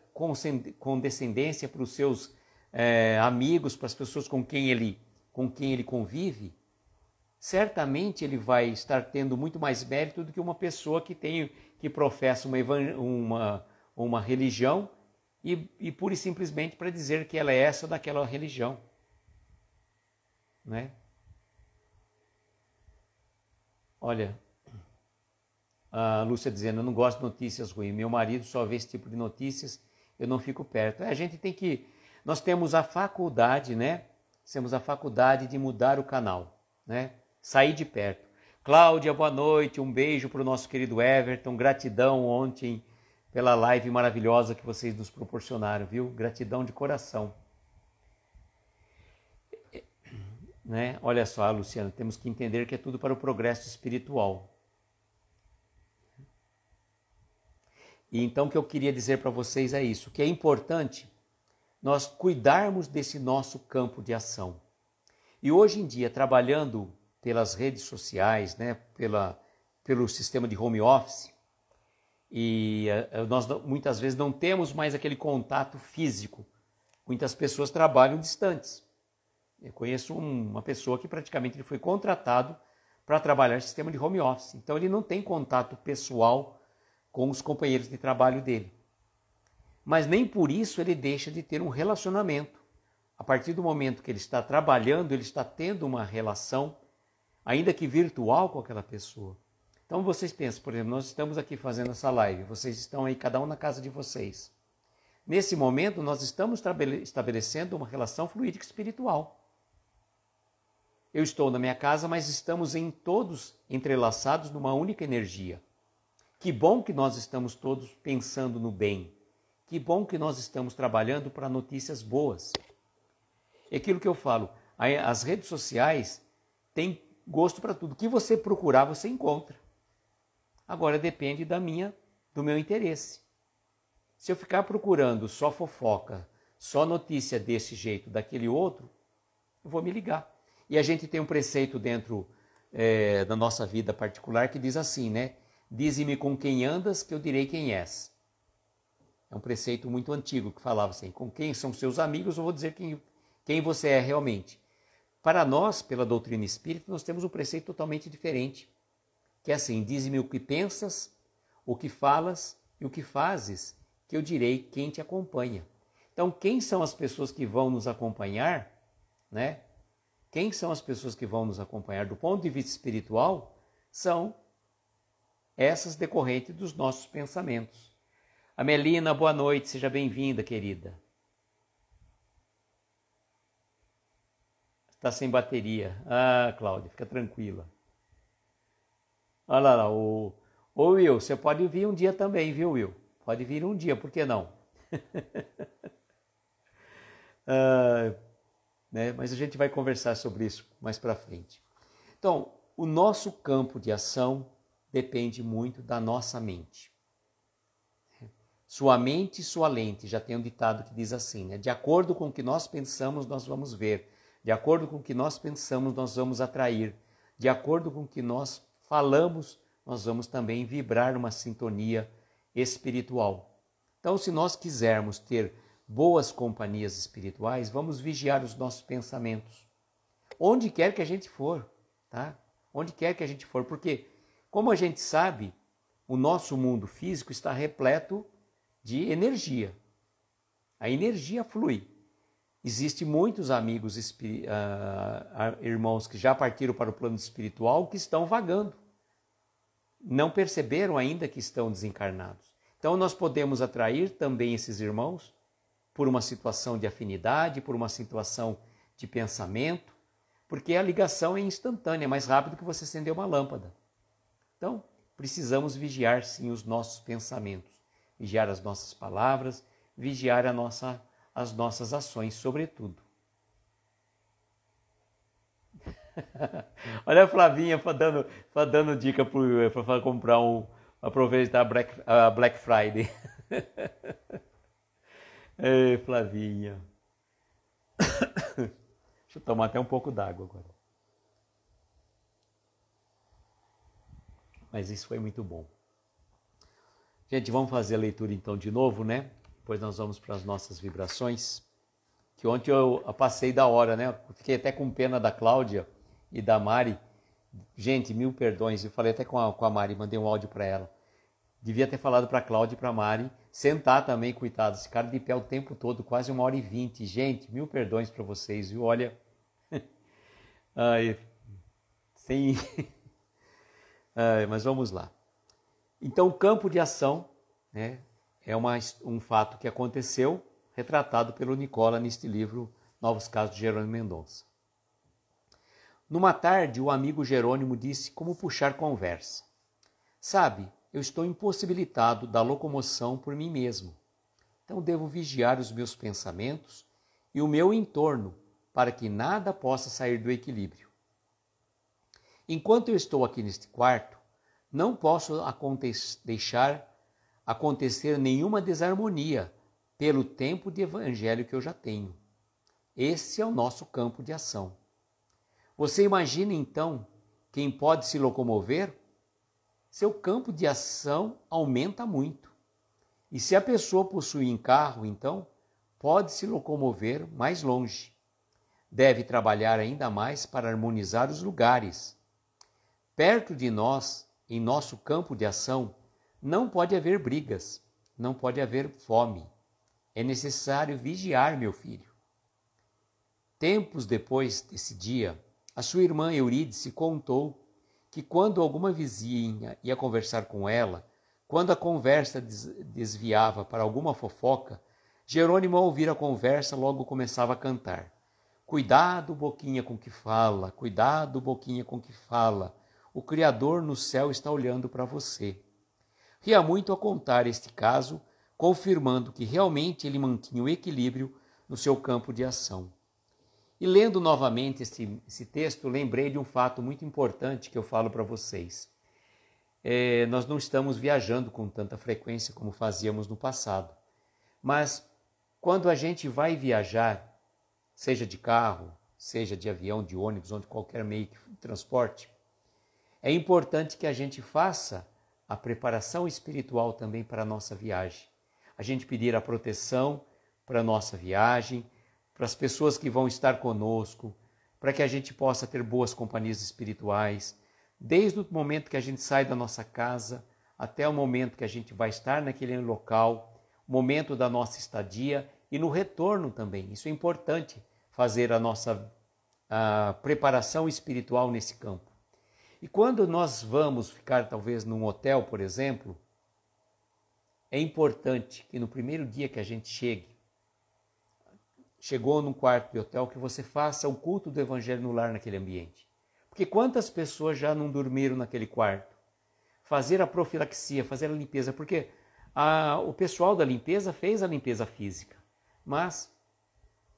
condescendência para os seus é, amigos, para as pessoas com quem ele com quem ele convive, certamente ele vai estar tendo muito mais mérito do que uma pessoa que tem que professa uma, uma, uma religião e, e pura e simplesmente para dizer que ela é essa daquela religião, né? Olha, a Lúcia dizendo, eu não gosto de notícias ruins, meu marido só vê esse tipo de notícias, eu não fico perto. É, a gente tem que, nós temos a faculdade, né? Temos a faculdade de mudar o canal, né? Sair de perto. Cláudia, boa noite, um beijo para o nosso querido Everton, gratidão ontem pela live maravilhosa que vocês nos proporcionaram, viu? Gratidão de coração. Né? Olha só, Luciana, temos que entender que é tudo para o progresso espiritual. E então o que eu queria dizer para vocês é isso, que é importante nós cuidarmos desse nosso campo de ação. E hoje em dia, trabalhando pelas redes sociais, né, pela, pelo sistema de home office, e eh, eh, nós muitas vezes não temos mais aquele contato físico. Muitas pessoas trabalham distantes. Eu conheço uma pessoa que praticamente ele foi contratado para trabalhar sistema de home office. Então ele não tem contato pessoal com os companheiros de trabalho dele. Mas nem por isso ele deixa de ter um relacionamento. A partir do momento que ele está trabalhando, ele está tendo uma relação, ainda que virtual, com aquela pessoa. Então vocês pensam, por exemplo, nós estamos aqui fazendo essa live, vocês estão aí, cada um na casa de vocês. Nesse momento, nós estamos estabelecendo uma relação fluídica espiritual. Eu estou na minha casa, mas estamos em todos entrelaçados numa única energia. Que bom que nós estamos todos pensando no bem. Que bom que nós estamos trabalhando para notícias boas. É aquilo que eu falo, as redes sociais têm gosto para tudo. O que você procurar, você encontra. Agora depende da minha, do meu interesse. Se eu ficar procurando só fofoca, só notícia desse jeito, daquele outro, eu vou me ligar. E a gente tem um preceito dentro é, da nossa vida particular que diz assim, né? Dize-me com quem andas, que eu direi quem és. É um preceito muito antigo que falava assim: com quem são seus amigos, eu vou dizer quem, quem você é realmente. Para nós, pela doutrina espírita, nós temos um preceito totalmente diferente, que é assim: diz-me o que pensas, o que falas e o que fazes, que eu direi quem te acompanha. Então, quem são as pessoas que vão nos acompanhar, né? Quem são as pessoas que vão nos acompanhar do ponto de vista espiritual? São essas decorrentes dos nossos pensamentos. Amelina, boa noite, seja bem-vinda, querida. Está sem bateria. Ah, Cláudia, fica tranquila. Olha lá, lá o, o Will, você pode vir um dia também, viu, Will? Pode vir um dia, por que não? (laughs) ah, né? mas a gente vai conversar sobre isso mais para frente. Então, o nosso campo de ação depende muito da nossa mente. Sua mente e sua lente, já tem um ditado que diz assim, né? de acordo com o que nós pensamos, nós vamos ver, de acordo com o que nós pensamos, nós vamos atrair, de acordo com o que nós falamos, nós vamos também vibrar uma sintonia espiritual. Então, se nós quisermos ter boas companhias espirituais, vamos vigiar os nossos pensamentos. Onde quer que a gente for, tá? Onde quer que a gente for, porque como a gente sabe, o nosso mundo físico está repleto de energia. A energia flui. Existem muitos amigos, uh, irmãos que já partiram para o plano espiritual que estão vagando. Não perceberam ainda que estão desencarnados. Então, nós podemos atrair também esses irmãos por uma situação de afinidade, por uma situação de pensamento, porque a ligação é instantânea, é mais rápido que você acender uma lâmpada. Então, precisamos vigiar sim os nossos pensamentos, vigiar as nossas palavras, vigiar nossa, as nossas ações, sobretudo. (laughs) Olha a Flavinha dando, dando dica para comprar um. aproveitar a Black, a Black Friday. (laughs) Ei, Flavinha. (coughs) Deixa eu tomar até um pouco d'água agora. Mas isso foi muito bom. Gente, vamos fazer a leitura então de novo, né? Depois nós vamos para as nossas vibrações. Que ontem eu passei da hora, né? Fiquei até com pena da Cláudia e da Mari. Gente, mil perdões. Eu falei até com a, com a Mari, mandei um áudio para ela devia ter falado para Cláudia e para Mari sentar também, coitados, ficaram de pé o tempo todo, quase uma hora e vinte. Gente, mil perdões para vocês, viu? Olha, (laughs) Ai, sem... (laughs) Ai, mas vamos lá. Então, o campo de ação né, é uma, um fato que aconteceu, retratado pelo Nicola neste livro Novos Casos de Jerônimo Mendonça. Numa tarde, o amigo Jerônimo disse como puxar conversa. Sabe, eu estou impossibilitado da locomoção por mim mesmo. Então devo vigiar os meus pensamentos e o meu entorno para que nada possa sair do equilíbrio. Enquanto eu estou aqui neste quarto, não posso aconte deixar acontecer nenhuma desarmonia pelo tempo de evangelho que eu já tenho. Esse é o nosso campo de ação. Você imagina então quem pode se locomover seu campo de ação aumenta muito. E se a pessoa possui um carro, então, pode se locomover mais longe. Deve trabalhar ainda mais para harmonizar os lugares. Perto de nós, em nosso campo de ação, não pode haver brigas, não pode haver fome. É necessário vigiar, meu filho. Tempos depois desse dia, a sua irmã Eurídice contou que quando alguma vizinha ia conversar com ela, quando a conversa desviava para alguma fofoca, Jerônimo, ao ouvir a conversa, logo começava a cantar. Cuidado, boquinha com que fala, cuidado, boquinha com que fala. O Criador no céu está olhando para você. Ria muito ao contar este caso, confirmando que realmente ele mantinha o equilíbrio no seu campo de ação. E lendo novamente esse, esse texto, lembrei de um fato muito importante que eu falo para vocês. É, nós não estamos viajando com tanta frequência como fazíamos no passado, mas quando a gente vai viajar, seja de carro, seja de avião, de ônibus, ou de qualquer meio de transporte, é importante que a gente faça a preparação espiritual também para a nossa viagem. A gente pedir a proteção para a nossa viagem, para as pessoas que vão estar conosco, para que a gente possa ter boas companhias espirituais, desde o momento que a gente sai da nossa casa até o momento que a gente vai estar naquele local, momento da nossa estadia e no retorno também. Isso é importante fazer a nossa a preparação espiritual nesse campo. E quando nós vamos ficar talvez num hotel, por exemplo, é importante que no primeiro dia que a gente chegue, chegou num quarto de hotel, que você faça o culto do Evangelho no lar naquele ambiente. Porque quantas pessoas já não dormiram naquele quarto? Fazer a profilaxia, fazer a limpeza, porque a, o pessoal da limpeza fez a limpeza física, mas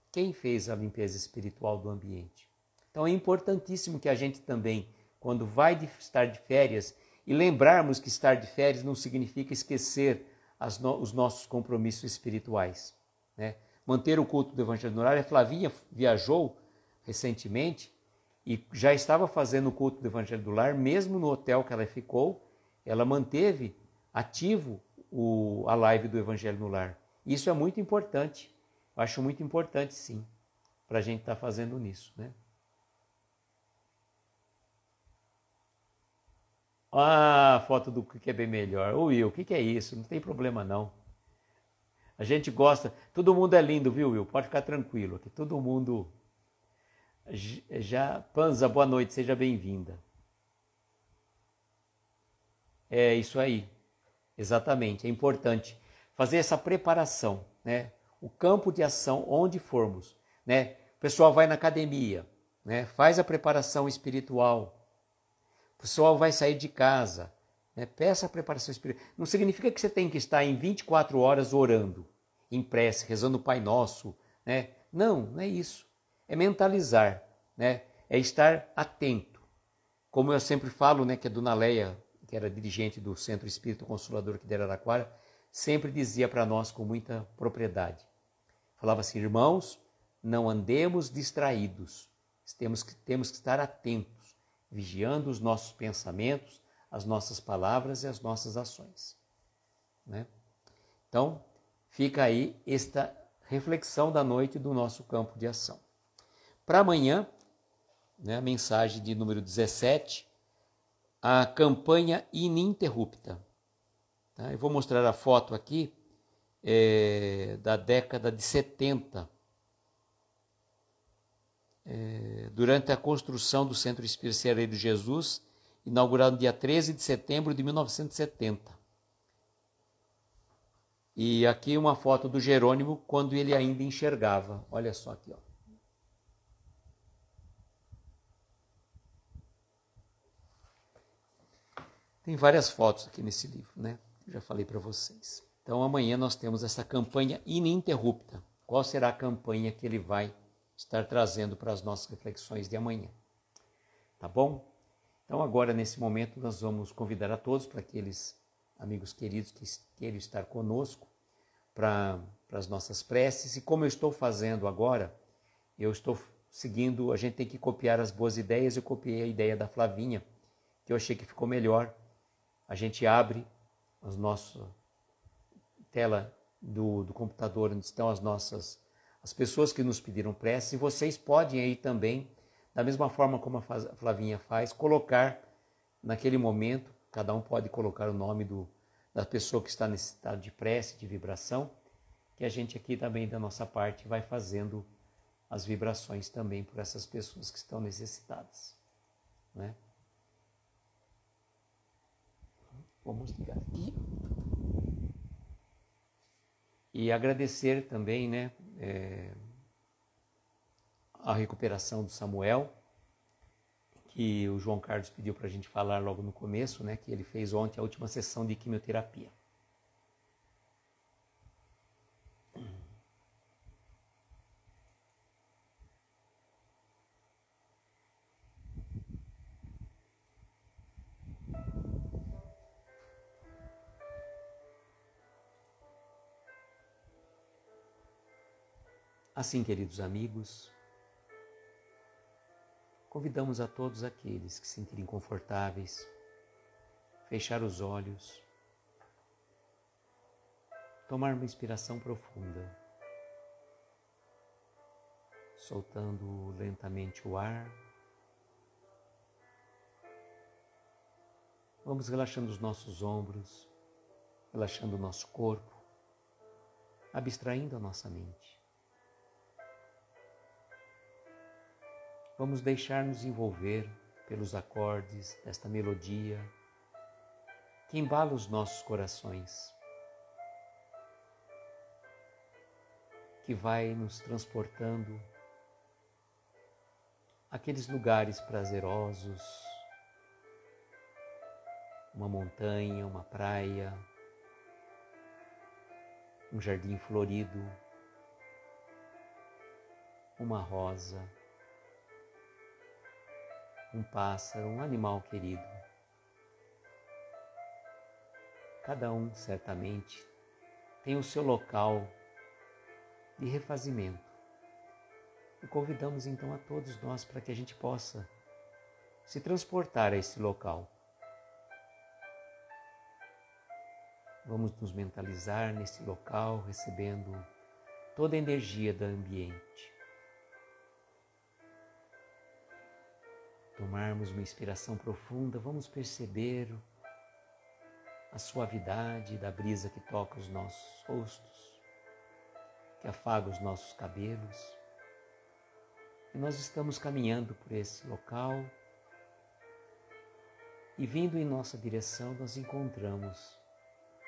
quem fez a limpeza espiritual do ambiente? Então é importantíssimo que a gente também, quando vai de, estar de férias, e lembrarmos que estar de férias não significa esquecer no, os nossos compromissos espirituais. Né? manter o culto do Evangelho no horário. A Flavinha viajou recentemente e já estava fazendo o culto do Evangelho do Lar, mesmo no hotel que ela ficou, ela manteve ativo o, a live do Evangelho no Lar. Isso é muito importante, Eu acho muito importante sim, para a gente estar tá fazendo nisso, né? Ah, foto do que é bem melhor. Ô Will, o que, que é isso? Não tem problema não. A gente gosta. Todo mundo é lindo, viu, Will? Pode ficar tranquilo aqui. Todo mundo. Já, Panza, boa noite, seja bem-vinda. É isso aí. Exatamente, é importante fazer essa preparação, né? O campo de ação onde formos, né? O pessoal vai na academia, né? Faz a preparação espiritual. O pessoal vai sair de casa, né? Peça a preparação espiritual. Não significa que você tem que estar em 24 horas orando, em prece, rezando o Pai Nosso. Né? Não, não é isso. É mentalizar, né? é estar atento. Como eu sempre falo, né, que a dona Leia, que era dirigente do Centro Espírito Consolador aqui de Araraquara, sempre dizia para nós com muita propriedade. Falava assim, irmãos, não andemos distraídos. Temos que, temos que estar atentos, vigiando os nossos pensamentos, as nossas palavras e as nossas ações. Né? Então, fica aí esta reflexão da noite do nosso campo de ação. Para amanhã, né, mensagem de número 17, a campanha ininterrupta. Tá? Eu vou mostrar a foto aqui é, da década de 70, é, durante a construção do Centro Espírita de Jesus, inaugurado no dia 13 de setembro de 1970. E aqui uma foto do Jerônimo quando ele ainda enxergava. Olha só aqui, ó. Tem várias fotos aqui nesse livro, né? Já falei para vocês. Então amanhã nós temos essa campanha ininterrupta. Qual será a campanha que ele vai estar trazendo para as nossas reflexões de amanhã? Tá bom? Então, agora, nesse momento, nós vamos convidar a todos, para aqueles amigos queridos que queiram estar conosco, para as nossas preces. E como eu estou fazendo agora, eu estou seguindo, a gente tem que copiar as boas ideias. Eu copiei a ideia da Flavinha, que eu achei que ficou melhor. A gente abre a nossa tela do, do computador onde estão as nossas as pessoas que nos pediram preces. E vocês podem aí também da mesma forma como a Flavinha faz, colocar naquele momento, cada um pode colocar o nome do, da pessoa que está nesse estado de prece, de vibração, que a gente aqui também da nossa parte vai fazendo as vibrações também por essas pessoas que estão necessitadas. Né? Vamos ligar aqui. E agradecer também, né? É a recuperação do Samuel, que o João Carlos pediu para a gente falar logo no começo, né, que ele fez ontem a última sessão de quimioterapia. Assim, queridos amigos, Convidamos a todos aqueles que se sentirem confortáveis, fechar os olhos, tomar uma inspiração profunda, soltando lentamente o ar. Vamos relaxando os nossos ombros, relaxando o nosso corpo, abstraindo a nossa mente. Vamos deixar nos envolver pelos acordes desta melodia que embala os nossos corações, que vai nos transportando aqueles lugares prazerosos, uma montanha, uma praia, um jardim florido, uma rosa um pássaro, um animal querido. Cada um, certamente, tem o seu local de refazimento. E convidamos então a todos nós para que a gente possa se transportar a esse local. Vamos nos mentalizar nesse local, recebendo toda a energia do ambiente. tomarmos uma inspiração profunda, vamos perceber a suavidade da brisa que toca os nossos rostos, que afaga os nossos cabelos. E nós estamos caminhando por esse local e vindo em nossa direção nós encontramos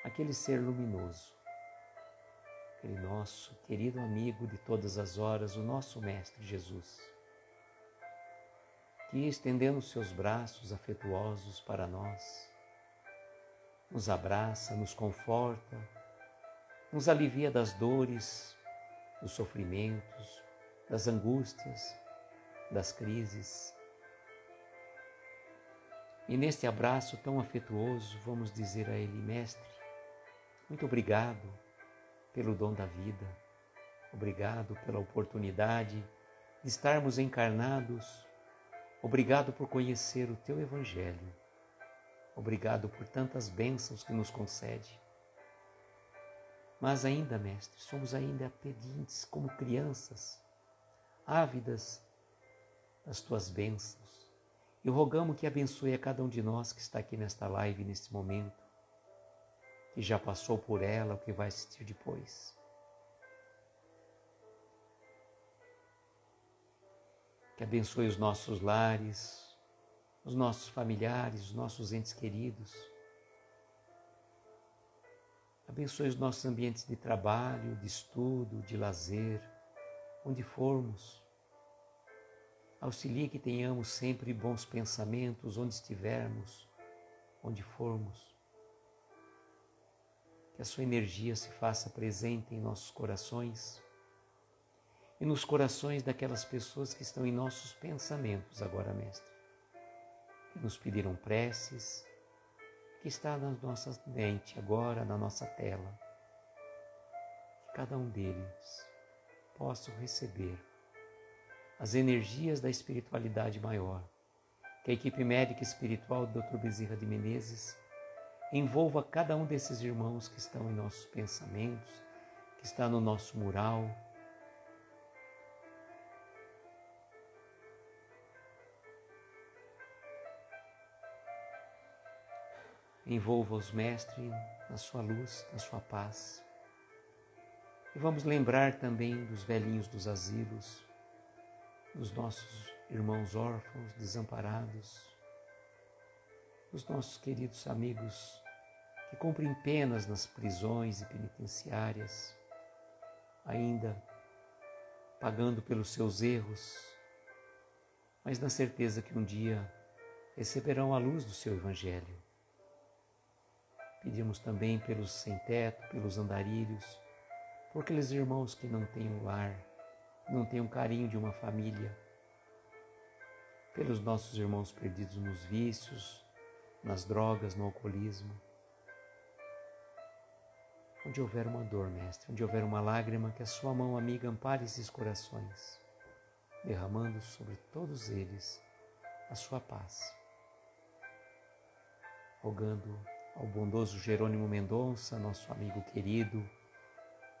aquele ser luminoso, aquele nosso querido amigo de todas as horas, o nosso Mestre Jesus que, estendendo seus braços afetuosos para nós, nos abraça, nos conforta, nos alivia das dores, dos sofrimentos, das angústias, das crises. E neste abraço tão afetuoso, vamos dizer a Ele, Mestre, muito obrigado pelo dom da vida, obrigado pela oportunidade de estarmos encarnados Obrigado por conhecer o teu Evangelho. Obrigado por tantas bênçãos que nos concede. Mas ainda, Mestre, somos ainda pedintes como crianças, ávidas das tuas bênçãos. E rogamos que abençoe a cada um de nós que está aqui nesta live, neste momento, que já passou por ela, o que vai assistir depois. que abençoe os nossos lares, os nossos familiares, os nossos entes queridos. Abençoe os nossos ambientes de trabalho, de estudo, de lazer, onde formos. Auxilie que tenhamos sempre bons pensamentos onde estivermos, onde formos. Que a sua energia se faça presente em nossos corações e nos corações daquelas pessoas que estão em nossos pensamentos agora, Mestre, que nos pediram preces, que está na nossa mente agora, na nossa tela. Que cada um deles possa receber as energias da espiritualidade maior. Que a equipe médica espiritual do Dr. Bezerra de Menezes envolva cada um desses irmãos que estão em nossos pensamentos, que está no nosso mural, Envolva-os, Mestre, na sua luz, na sua paz. E vamos lembrar também dos velhinhos dos asilos, dos nossos irmãos órfãos, desamparados, dos nossos queridos amigos que cumprem penas nas prisões e penitenciárias, ainda pagando pelos seus erros, mas na certeza que um dia receberão a luz do seu Evangelho. Pedimos também pelos sem-teto, pelos andarilhos, por aqueles irmãos que não têm um lar, não têm um carinho de uma família, pelos nossos irmãos perdidos nos vícios, nas drogas, no alcoolismo. Onde houver uma dor, Mestre, onde houver uma lágrima, que a Sua mão amiga ampare esses corações, derramando sobre todos eles a Sua paz, rogando ao bondoso Jerônimo Mendonça, nosso amigo querido,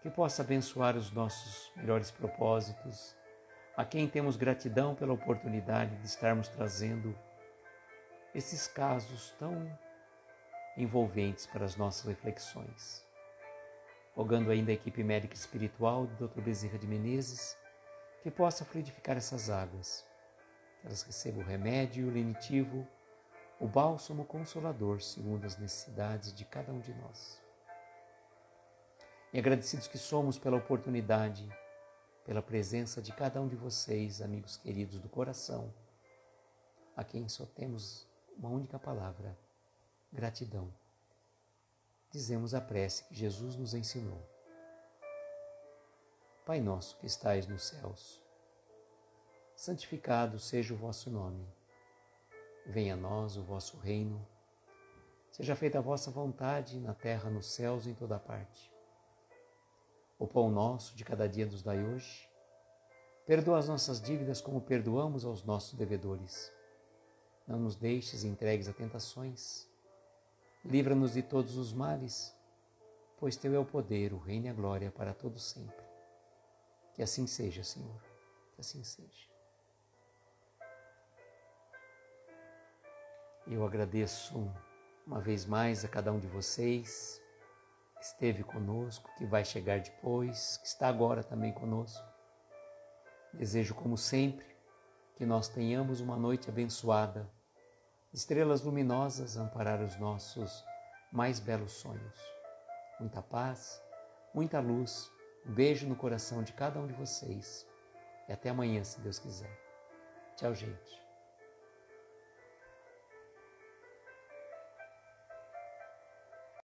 que possa abençoar os nossos melhores propósitos, a quem temos gratidão pela oportunidade de estarmos trazendo esses casos tão envolventes para as nossas reflexões. Rogando ainda a equipe médica espiritual do Dr. Bezerra de Menezes que possa fluidificar essas águas, que elas recebam o remédio o lenitivo o bálsamo consolador segundo as necessidades de cada um de nós. E agradecidos que somos pela oportunidade, pela presença de cada um de vocês, amigos queridos do coração, a quem só temos uma única palavra: gratidão. Dizemos a prece que Jesus nos ensinou. Pai nosso que estais nos céus, santificado seja o vosso nome. Venha a nós o vosso reino. Seja feita a vossa vontade, na terra, nos céus, e em toda parte. O pão nosso de cada dia nos dai hoje. Perdoa as nossas dívidas como perdoamos aos nossos devedores. Não nos deixes entregues a tentações. Livra-nos de todos os males, pois teu é o poder, o reino e a glória para todo sempre. Que assim seja, Senhor. Que assim seja. Eu agradeço uma vez mais a cada um de vocês que esteve conosco, que vai chegar depois, que está agora também conosco. Desejo, como sempre, que nós tenhamos uma noite abençoada, estrelas luminosas amparar os nossos mais belos sonhos. Muita paz, muita luz, um beijo no coração de cada um de vocês. E até amanhã, se Deus quiser. Tchau, gente.